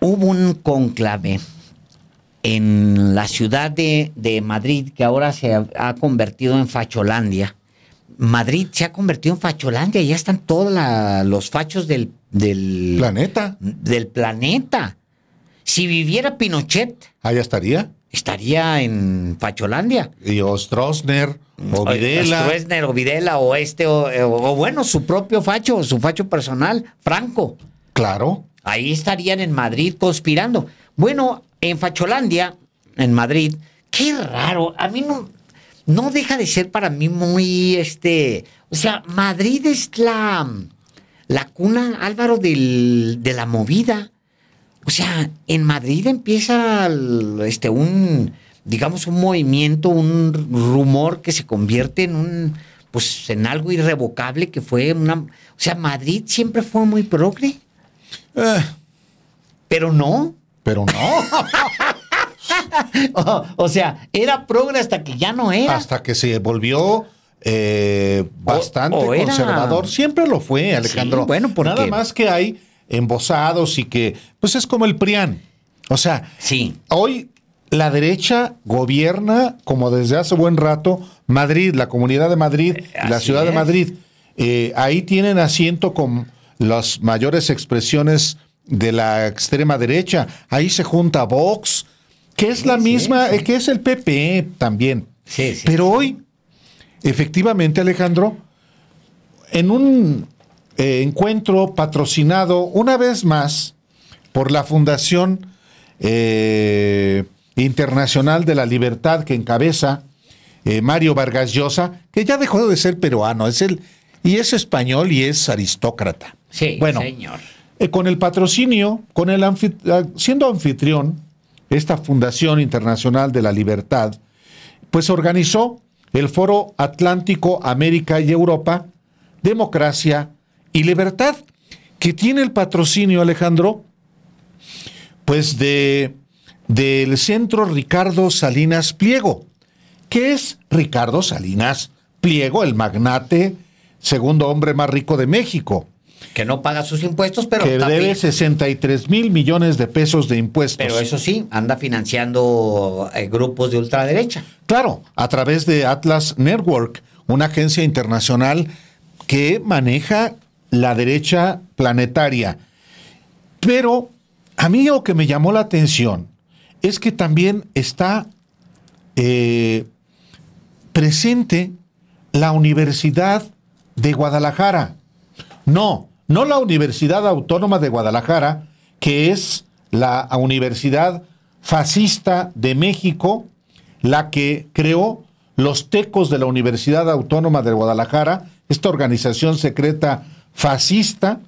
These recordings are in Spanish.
hubo un conclave en la ciudad de, Madrid, que ahora se ha, convertido en Facholandia. Madrid se ha convertido en Facholandia, ya están todos los fachos del, planeta. Del planeta. Si viviera Pinochet. Allá estaría. Estaría en Facholandia. Y o Stroessner, o Videla. o este, o bueno, su propio facho, su facho personal, Franco. Claro. Ahí estarían en Madrid conspirando. Bueno, en Facholandia, en Madrid, qué raro. A mí no, no deja de ser para mí muy, este, o sea, Madrid es la, la cuna, Álvaro, de la movida. O sea, en Madrid empieza este, un, digamos, un movimiento, un rumor que se convierte en un, pues, en algo irrevocable que fue una, o sea, Madrid siempre fue muy progre. Eh. Pero no. Pero no. o, sea, era progre hasta que ya no era. Hasta que se volvió eh, bastante conservador. Siempre lo fue, Alejandro. bueno, Nada más que hay embosados y que, pues es como el Prián. O sea, sí. hoy la derecha gobierna, como desde hace buen rato, Madrid, la comunidad de Madrid, eh, la ciudad de Madrid. ahí tienen asiento con las mayores expresiones de la extrema derecha. Ahí se junta Vox, que es la misma, eh, que es el PP también. Pero hoy, efectivamente, Alejandro, en un eh, encuentro patrocinado una vez más por la Fundación eh, Internacional de la Libertad que encabeza Mario Vargas Llosa, que ya dejó de ser peruano, es el y es español y es aristócrata. Sí, señor. Eh, con el patrocinio, con el ah, siendo anfitrión, esta Fundación Internacional de la Libertad, pues organizó el Foro Atlántico, América y Europa, Democracia y Libertad, que tiene el patrocinio, Alejandro, pues de del Centro Ricardo Salinas Pliego. ¿Qué es Ricardo Salinas Pliego, el magnate segundo hombre más rico de México. Que no paga sus impuestos, pero... Que debe 63 mil millones de pesos de impuestos. Pero eso sí, anda financiando eh, grupos de ultraderecha. Claro, a través de Atlas Network, una agencia internacional que maneja la derecha planetaria. Pero a mí lo que me llamó la atención es que también está eh, presente la Universidad de Guadalajara. No, no la Universidad Autónoma de Guadalajara, que es la Universidad Fascista de México, la que creó los tecos de la Universidad Autónoma de Guadalajara, esta organización secreta fascista,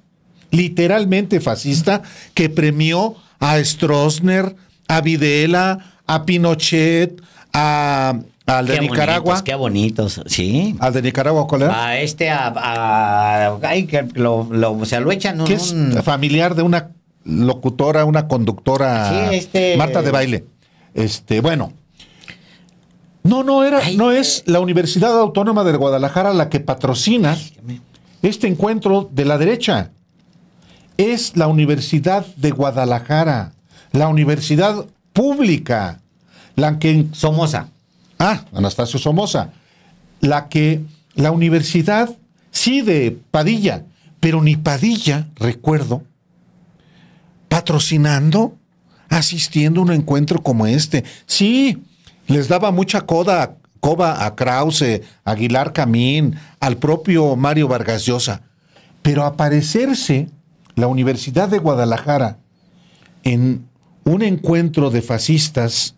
literalmente fascista, que premió a Stroessner, a Videla, a Pinochet, a al de Nicaragua. qué bonitos, sí. Al de Nicaragua, ¿cuál A este, a. ay, que lo, o lo echan un, es familiar de una locutora, una conductora. Este- Marta de baile. Este, bueno. No, no era, no es la Universidad Autónoma de Guadalajara la que patrocina este encuentro de la derecha. Es la Universidad de Guadalajara, la universidad pública, la que Somoza. Ah, Anastasio Somoza. La que la universidad, sí, de Padilla, pero ni Padilla, recuerdo, patrocinando, asistiendo a un encuentro como este. Sí, les daba mucha coda, a Krause, Aguilar Camín, al propio Mario Vargas Llosa. Pero aparecerse la Universidad de Guadalajara en un encuentro de fascistas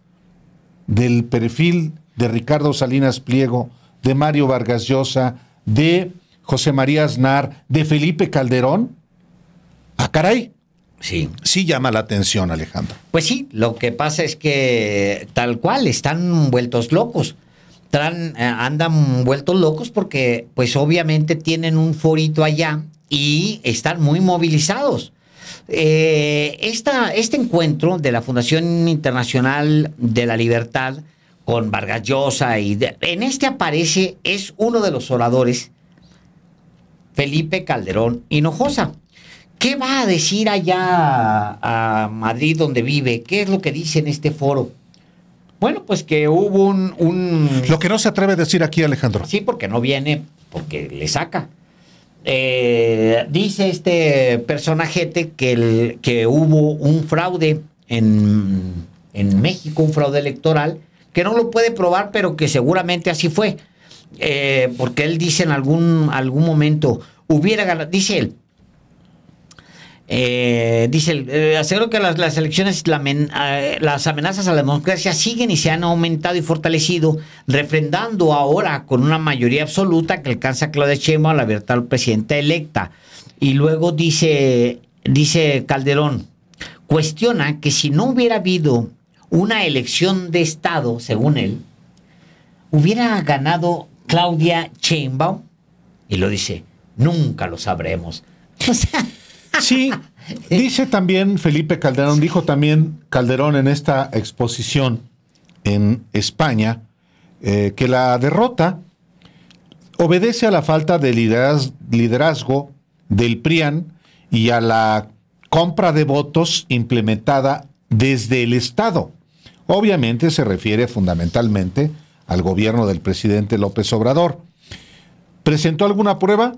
del perfil de Ricardo Salinas Pliego, de Mario Vargas Llosa, de José María Aznar, de Felipe Calderón. A ah, caray! Sí. Sí llama la atención, Alejandro. Pues sí, lo que pasa es que tal cual están vueltos locos. Eh, andan vueltos locos porque pues obviamente tienen un forito allá y están muy movilizados. Eh, esta, este encuentro de la Fundación Internacional de la Libertad con Vargas y en este aparece es uno de los oradores Felipe Calderón Hinojosa. ¿Qué va a decir allá a, Madrid donde vive? ¿Qué es lo que dice en este foro? Bueno, pues que hubo un, Lo que no se atreve a decir aquí, Alejandro. Sí, porque no viene, porque le saca. Eh, dice este personajete que, que hubo un fraude en, en México, un fraude electoral, que no lo puede probar, pero que seguramente así fue. Eh, porque él dice en algún, algún momento, hubiera ganado, dice él, eh, dice, él, eh, aseguro que las, elecciones, las amenazas a la democracia siguen y se han aumentado y fortalecido, refrendando ahora con una mayoría absoluta que alcanza Claudia a la verdad, presidente electa. Y luego dice, dice Calderón, cuestiona que si no hubiera habido una elección de Estado, según él, hubiera ganado Claudia Sheinbaum? Y lo dice, nunca lo sabremos. sí, dice también Felipe Calderón, dijo también Calderón en esta exposición en España, eh, que la derrota obedece a la falta de liderazgo del PRIAN y a la compra de votos implementada desde el Estado. Obviamente se refiere fundamentalmente al gobierno del presidente López Obrador. ¿Presentó alguna prueba?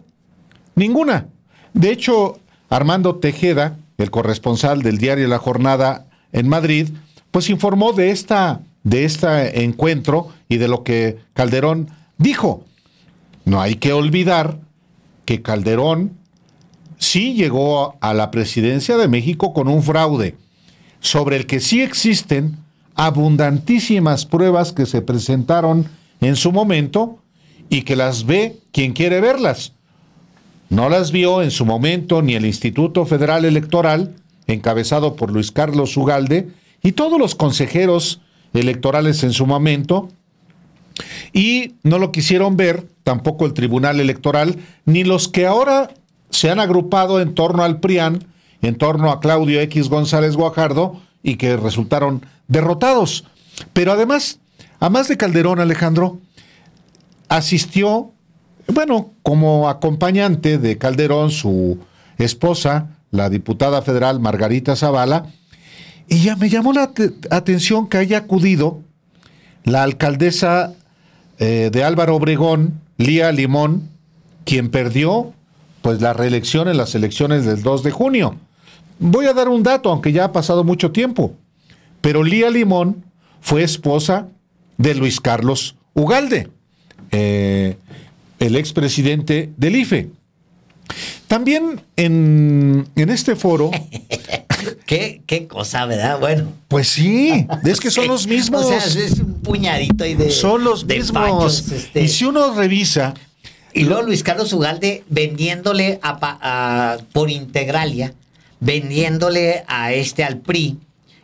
Ninguna. De hecho, Armando Tejeda, el corresponsal del diario La Jornada en Madrid, pues informó de esta de este encuentro y de lo que Calderón dijo. No hay que olvidar que Calderón sí llegó a la presidencia de México con un fraude sobre el que sí existen abundantísimas pruebas que se presentaron en su momento y que las ve quien quiere verlas. No las vio en su momento ni el Instituto Federal Electoral, encabezado por Luis Carlos Ugalde, y todos los consejeros electorales en su momento, y no lo quisieron ver tampoco el Tribunal Electoral, ni los que ahora se han agrupado en torno al PRIAN, en torno a Claudio X González Guajardo, y que resultaron derrotados. Pero además, a más de Calderón, Alejandro, asistió, bueno, como acompañante de Calderón, su esposa, la diputada federal Margarita Zavala, y ya me llamó la atención que haya acudido la alcaldesa eh, de Álvaro Obregón, Lía Limón, quien perdió pues la reelección en las elecciones del 2 de junio. Voy a dar un dato, aunque ya ha pasado mucho tiempo, pero Lía Limón fue esposa de Luis Carlos Ugalde, eh, el expresidente del IFE. También en, este foro... ¿Qué, cosa, ¿verdad? Bueno. Pues sí, es que son los mismos. es un puñadito y de... Son los mismos. Este. Y si uno revisa... Y luego Luis Carlos Ugalde vendiéndole por Integralia vendiéndole a este, al PRI,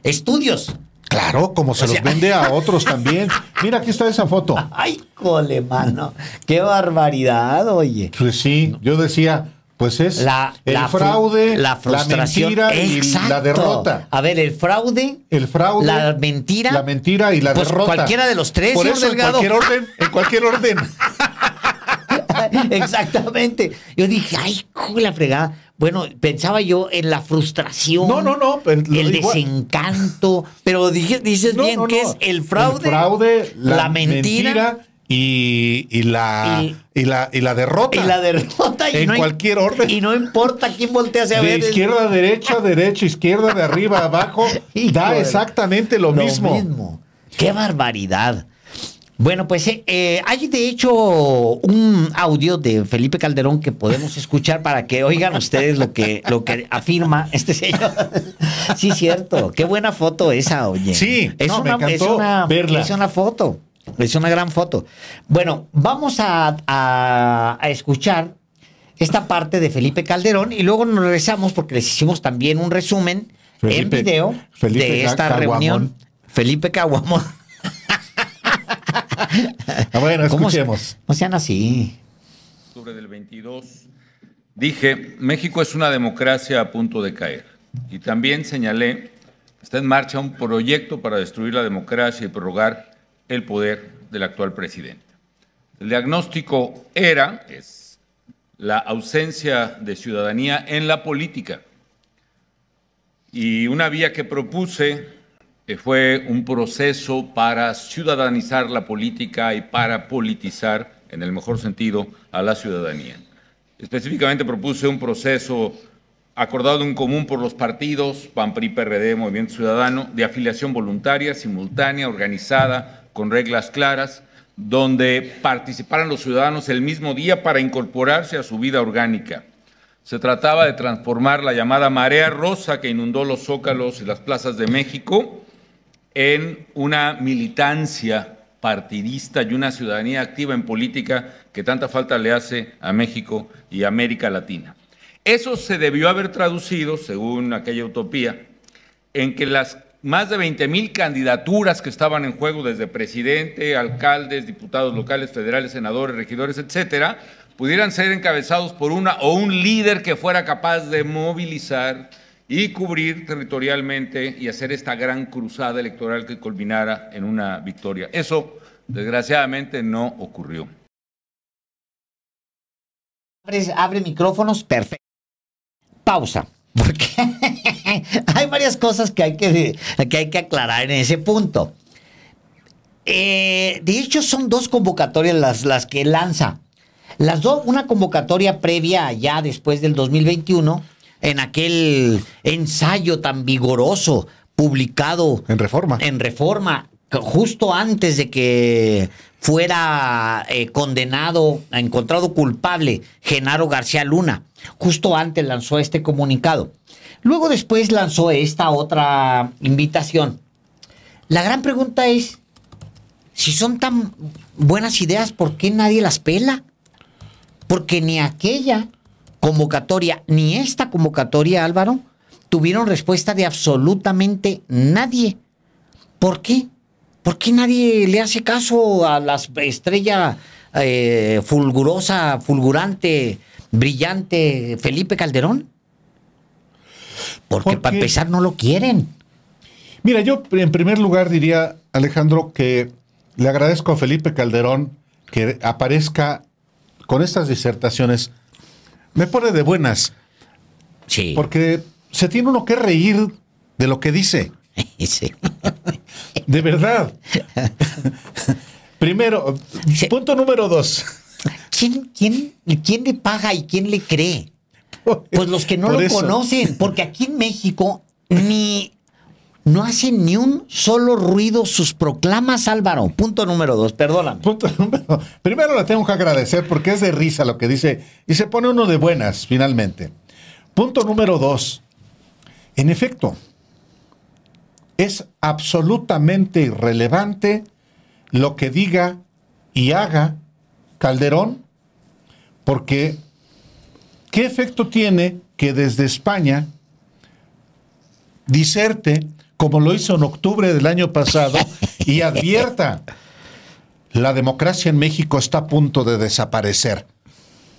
estudios. Claro, como se los vende a otros también. Mira, aquí está esa foto. Ay, cole, mano. Qué barbaridad, oye. Pues sí, yo decía, pues es la, el fraude, la, frustración, la mentira y la derrota. A ver, el fraude, el fraude, la mentira, la mentira y la pues, derrota. Cualquiera de los tres, en cualquier orden, en cualquier orden. Exactamente. Yo dije, ay, la fregada. Bueno, pensaba yo en la frustración. No, no, no. Pues, el desencanto. Pero dices bien que es el fraude. fraude, la, mentira, y, la, la, y la derrota. Y la derrota. en cualquier orden. Y no importa quién voltea hacia de Izquierda, derecha, derecha, izquierda, de arriba, abajo. da exactamente lo, mismo. Qué barbaridad. Bueno, pues eh, eh, hay de hecho un audio de Felipe Calderón que podemos escuchar para que oigan ustedes lo que, lo que afirma este señor. sí, cierto. Qué buena foto esa, oye. Sí, es, una, me encantó es una, verla. una foto. Es una gran foto. Bueno, vamos a, escuchar esta parte de Felipe Calderón y luego nos regresamos porque les hicimos también un resumen en video de esta reunión. Felipe Caguamón. Ah, bueno, escuchemos. No sean así. del 22 dije, México es una democracia a punto de caer. Y también señalé, está en marcha un proyecto para destruir la democracia y prorrogar el poder del actual presidente. El diagnóstico era, es, la ausencia de ciudadanía en la política. Y una vía que propuse eh, fue un proceso para ciudadanizar la política y para politizar, en el mejor sentido, a la ciudadanía. Específicamente propuse un proceso acordado en común por los partidos, PAN, PRI, PRD, Movimiento Ciudadano, de afiliación voluntaria, simultánea, organizada, con reglas claras, donde participaran los ciudadanos el mismo día para incorporarse a su vida orgánica. Se trataba de transformar la llamada marea rosa que inundó los zócalos y las plazas de México en una militancia partidista y una ciudadanía activa en política que tanta falta le hace a México y América Latina. Eso se debió haber traducido, según aquella utopía, en que las más de 20.000 mil candidaturas que estaban en juego, desde presidente, alcaldes, diputados locales, federales, senadores, regidores, etcétera, pudieran ser encabezados por una o un líder que fuera capaz de movilizar, y cubrir territorialmente y hacer esta gran cruzada electoral que culminara en una victoria. Eso, desgraciadamente, no ocurrió. Abre micrófonos, perfecto. Pausa. Porque hay varias cosas que hay que, que hay que aclarar en ese punto. Eh, de hecho, son dos convocatorias las, las que lanza. Las dos, una convocatoria previa ya después del 2021 en aquel ensayo tan vigoroso publicado. En Reforma. En Reforma, justo antes de que fuera eh, condenado, encontrado culpable Genaro García Luna. Justo antes lanzó este comunicado. Luego después lanzó esta otra invitación. La gran pregunta es, si son tan buenas ideas, ¿por qué nadie las pela? Porque ni aquella, convocatoria, ni esta convocatoria, Álvaro, tuvieron respuesta de absolutamente nadie. ¿Por qué? ¿Por qué nadie le hace caso a la estrella eh, fulgurosa, fulgurante, brillante Felipe Calderón? Porque, Porque para empezar no lo quieren. Mira, yo en primer lugar diría, Alejandro, que le agradezco a Felipe Calderón que aparezca con estas disertaciones me pone de buenas. Sí. Porque se tiene uno que reír de lo que dice. De verdad. Primero, punto número dos. ¿Quién, quién, ¿Quién le paga y quién le cree? Pues los que no lo conocen, porque aquí en México ni no hacen ni un solo ruido sus proclamas, Álvaro. Punto número dos, perdóname. Punto número dos. Primero le tengo que agradecer porque es de risa lo que dice y se pone uno de buenas, finalmente. Punto número dos. En efecto, es absolutamente irrelevante lo que diga y haga Calderón, porque ¿qué efecto tiene que desde España diserte como lo hizo en octubre del año pasado, y advierta, la democracia en México está a punto de desaparecer,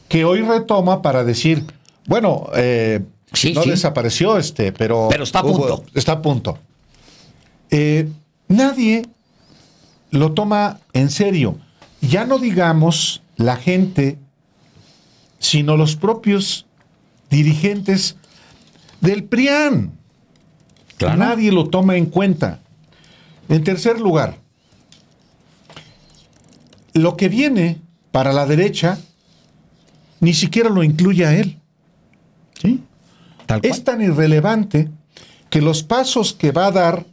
que hoy retoma para decir, bueno, eh, no desapareció este, pero... está a punto. está a punto. Eh, nadie lo toma en serio. Ya no digamos la gente, sino los propios dirigentes del PRIAN. Nadie lo toma en cuenta. En tercer lugar, lo que viene para la derecha ni siquiera lo incluye a él. ¿Sí? es tan irrelevante que los pasos que va a dar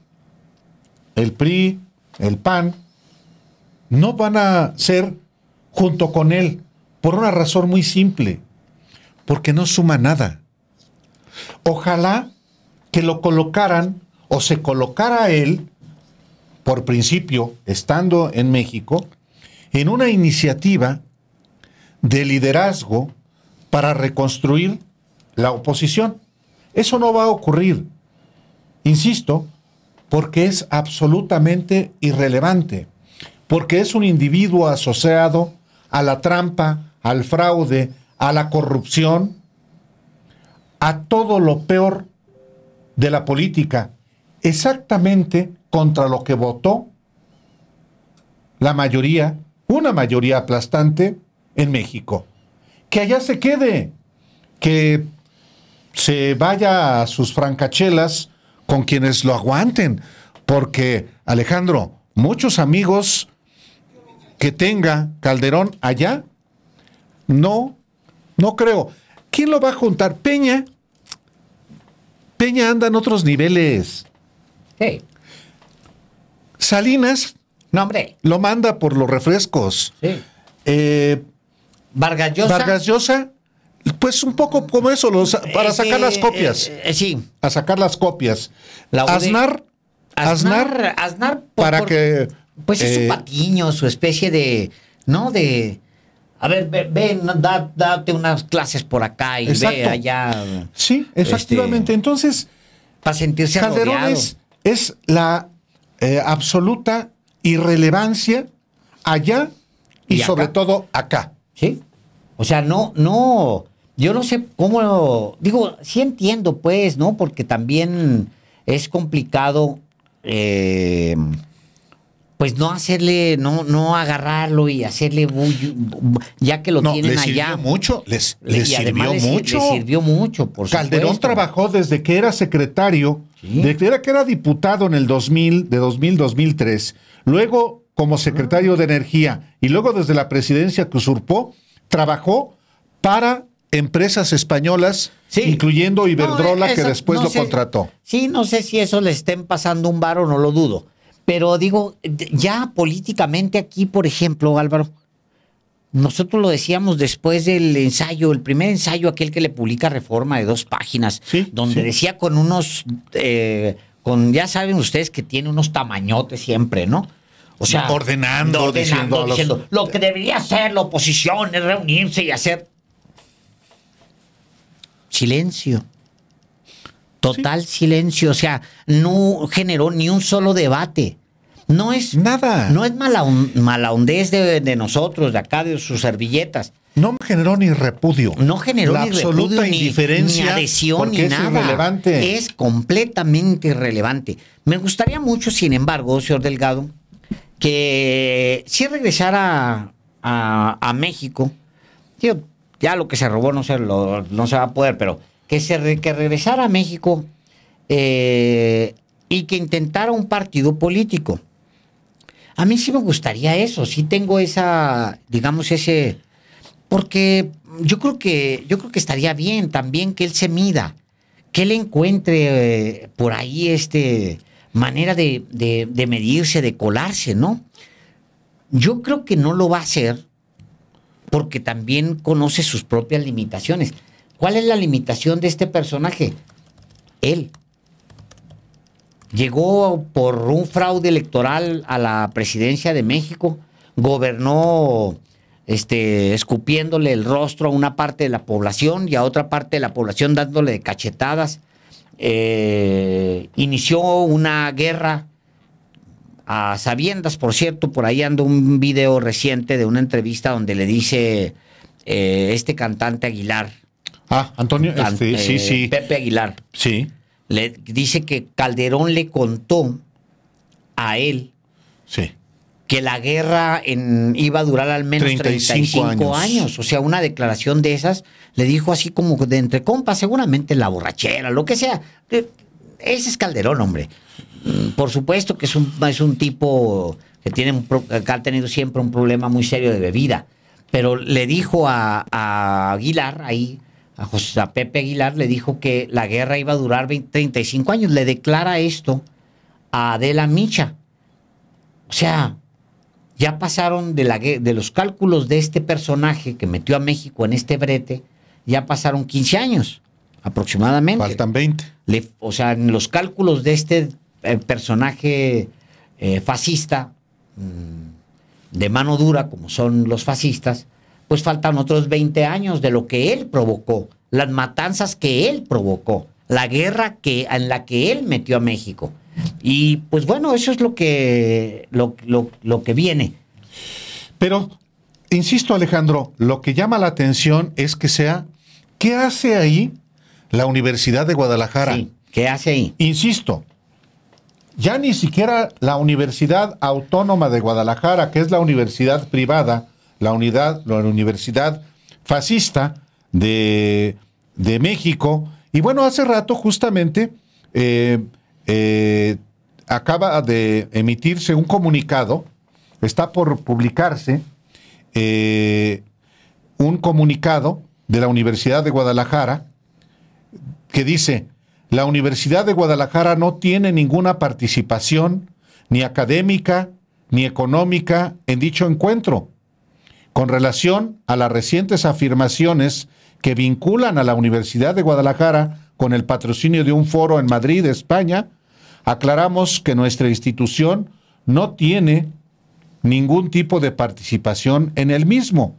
el PRI, el PAN, no van a ser junto con él, por una razón muy simple, porque no suma nada. Ojalá que lo colocaran o se colocara él, por principio, estando en México, en una iniciativa de liderazgo para reconstruir la oposición. Eso no va a ocurrir, insisto, porque es absolutamente irrelevante, porque es un individuo asociado a la trampa, al fraude, a la corrupción, a todo lo peor de la política, exactamente contra lo que votó la mayoría, una mayoría aplastante en México. Que allá se quede, que se vaya a sus francachelas con quienes lo aguanten, porque Alejandro, muchos amigos que tenga Calderón allá, no, no creo. ¿Quién lo va a juntar? Peña, Peña anda en otros niveles. Sí. Salinas. No, hombre. Lo manda por los refrescos. Sí. Eh, Vargas Llosa. pues un poco como eso, para eh, sacar las eh, copias. Eh, sí. A sacar las copias. La Aznar, Aznar. para que. Pues es su patiño, su especie de. ¿No? De a ver, ven, date unas clases por acá y ve allá. Sí, este, efectivamente. Entonces, para sentirse Calderón es, la eh, absoluta irrelevancia allá y, sobre todo acá. Sí. O sea, no, no. Yo no sé cómo. Digo, sí entiendo, pues, ¿no? Porque también es complicado. Eh, pues no hacerle, no, no agarrarlo y hacerle ya que lo tienen les allá. Sirvió mucho, les, sirvió mucho. sirvió mucho, por Calderón trabajó desde que era secretario, desde que era diputado en el 2000, de 2000-2003, luego como secretario de Energía y luego desde la presidencia que usurpó, trabajó para empresas españolas, incluyendo Iberdrola, que después lo contrató. Sí, no sé si eso le estén pasando un varo, no lo dudo. Pero digo, ya políticamente aquí, por ejemplo, Álvaro, nosotros lo decíamos después del ensayo, el primer ensayo, aquel que le publica Reforma de dos páginas, donde decía con unos, eh, con ya saben ustedes que tiene unos tamañotes siempre, ¿no? O sea, ordenando, ordenando lo que debería hacer la oposición es reunirse y hacer silencio. Total silencio, o sea, no generó ni un solo debate. No es nada. No es mala, hondez de, de nosotros, de acá, de sus servilletas. No generó ni repudio. No generó ni absoluta indiferencia, ni, adhesión, ni nada. Es completamente irrelevante. Me gustaría mucho, sin embargo, señor Delgado, que si regresara a, México, ya lo que se robó no se, no se va a poder, pero que, regresara a México eh, y que intentara un partido político. A mí sí me gustaría eso, sí tengo esa, digamos, ese, porque yo creo que, yo creo que estaría bien también que él se mida, que él encuentre eh, por ahí este manera de, de medirse, de colarse, ¿no? Yo creo que no lo va a hacer porque también conoce sus propias limitaciones. ¿Cuál es la limitación de este personaje? Él. Llegó por un fraude electoral a la presidencia de México, gobernó este, escupiéndole el rostro a una parte de la población y a otra parte de la población dándole cachetadas. Eh, inició una guerra a sabiendas, por cierto, por ahí ando un video reciente de una entrevista donde le dice eh, este cantante Aguilar, Ah, Antonio, este, sí, eh, sí. Pepe Aguilar. Sí. Le dice que Calderón le contó a él que la guerra iba a durar al menos 35, años. O sea, una declaración de esas le dijo así como de entre compas, seguramente la borrachera, lo que sea. Eh, ese es Calderón, hombre. Mm, por supuesto que es un, es un tipo que, tiene que ha tenido siempre un problema muy serio de bebida. Pero le dijo a, a Aguilar ahí, a, José, Pepe Aguilar, le dijo que la guerra iba a durar 35 años. Le declara esto a Adela Micha. O sea, ya pasaron de, la, de los cálculos de este personaje que metió a México en este brete, ya pasaron 15 años aproximadamente. Faltan 20. o sea, en los cálculos de este eh, personaje eh, fascista, mm, de mano dura, como son los fascistas, pues faltan otros 20 años de lo que él provocó, las matanzas que él provocó, la guerra que, en la que él metió a México. Y pues bueno, eso es lo que, lo, lo que viene. Pero, insisto Alejandro, lo que llama la atención es que sea, ¿qué hace ahí la Universidad de Guadalajara? Sí, ¿Qué hace ahí? Insisto, ya ni siquiera la Universidad Autónoma de Guadalajara, que es la universidad privada, la, unidad, la Universidad Fascista de, México. Y bueno, hace rato justamente eh, eh, acaba de emitirse un comunicado, está por publicarse eh, un comunicado de la Universidad de Guadalajara que dice, la Universidad de Guadalajara no tiene ninguna participación ni académica ni económica en dicho encuentro con relación a las recientes afirmaciones que vinculan a la Universidad de Guadalajara con el patrocinio de un foro en Madrid, España, aclaramos que nuestra institución no tiene ningún tipo de participación en el mismo.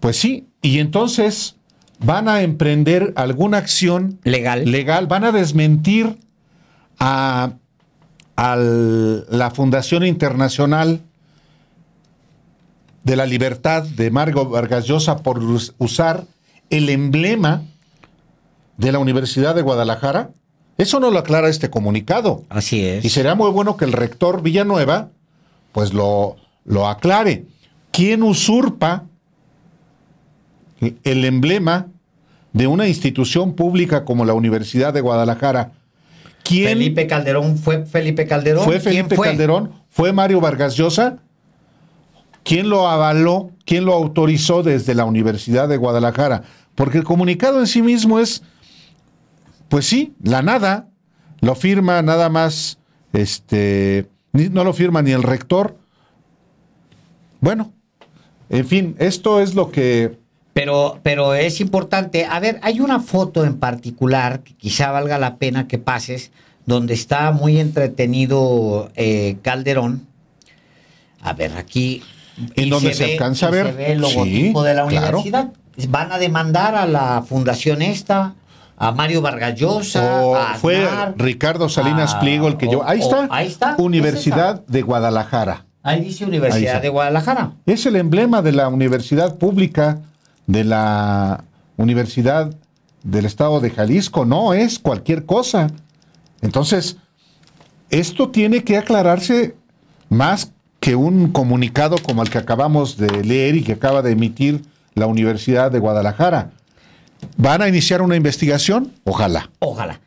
Pues sí, y entonces van a emprender alguna acción legal, legal van a desmentir a, a la Fundación Internacional de la libertad de Margo Vargas Llosa por usar el emblema de la Universidad de Guadalajara? Eso no lo aclara este comunicado. Así es. Y será muy bueno que el rector Villanueva pues lo, lo aclare. ¿Quién usurpa el emblema de una institución pública como la Universidad de Guadalajara? ¿Quién Felipe Calderón fue Felipe Calderón. Fue Felipe Calderón, fue Mario Vargas Llosa ¿Quién lo avaló? ¿Quién lo autorizó desde la Universidad de Guadalajara? Porque el comunicado en sí mismo es, pues sí, la nada. Lo firma nada más, este, no lo firma ni el rector. Bueno, en fin, esto es lo que pero, pero es importante. A ver, hay una foto en particular que quizá valga la pena que pases, donde está muy entretenido eh, Calderón. A ver, aquí en donde se, alcanza a ver. el logotipo de la universidad. Van a demandar a la fundación esta, a Mario Vargallosa. O a fue Ricardo Salinas Pliego el que yo. Ahí está. ahí Universidad de Guadalajara. Ahí dice Universidad de Guadalajara. Es el emblema de la universidad pública, de la universidad del estado de Jalisco. No es cualquier cosa. Entonces, esto tiene que aclararse más un comunicado como el que acabamos de leer y que acaba de emitir la Universidad de Guadalajara. ¿Van a iniciar una investigación? Ojalá. Ojalá.